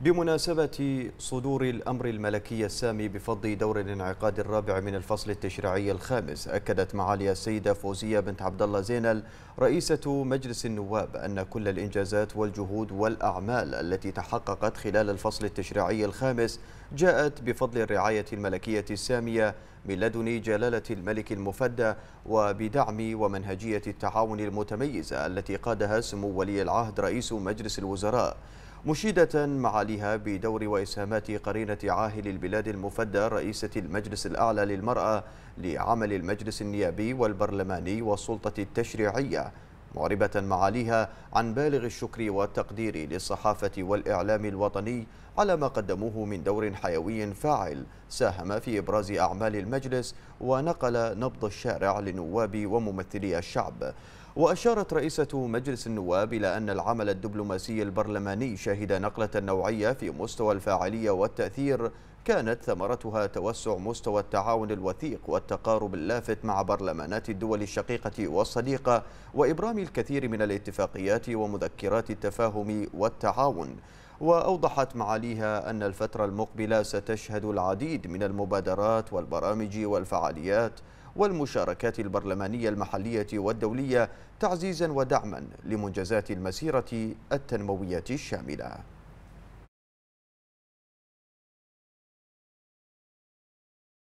بمناسبة صدور الأمر الملكي السامي بفضل دور الانعقاد الرابع من الفصل التشريعي الخامس أكدت معالي السيدة فوزية بنت عبد الله زينل رئيسة مجلس النواب أن كل الإنجازات والجهود والأعمال التي تحققت خلال الفصل التشريعي الخامس جاءت بفضل الرعاية الملكية السامية من لدن جلالة الملك المفدى وبدعم ومنهجية التعاون المتميزة التي قادها سمو ولي العهد رئيس مجلس الوزراء مشيدة معاليها بدور وإسهامات قرينة عاهل البلاد المفدى رئيسة المجلس الأعلى للمرأة لعمل المجلس النيابي والبرلماني والسلطة التشريعية معربة معاليها عن بالغ الشكر والتقدير للصحافة والإعلام الوطني على ما قدموه من دور حيوي فاعل ساهم في إبراز أعمال المجلس ونقل نبض الشارع لنواب وممثلي الشعب وأشارت رئيسة مجلس النواب إلى أن العمل الدبلوماسي البرلماني شهد نقلة نوعية في مستوى الفاعلية والتأثير كانت ثمرتها توسع مستوى التعاون الوثيق والتقارب اللافت مع برلمانات الدول الشقيقة والصديقة وإبرام الكثير من الاتفاقيات ومذكرات التفاهم والتعاون وأوضحت معاليها أن الفترة المقبلة ستشهد العديد من المبادرات والبرامج والفعاليات والمشاركات البرلمانية المحلية والدولية تعزيزا ودعما لمنجزات المسيرة التنموية الشاملة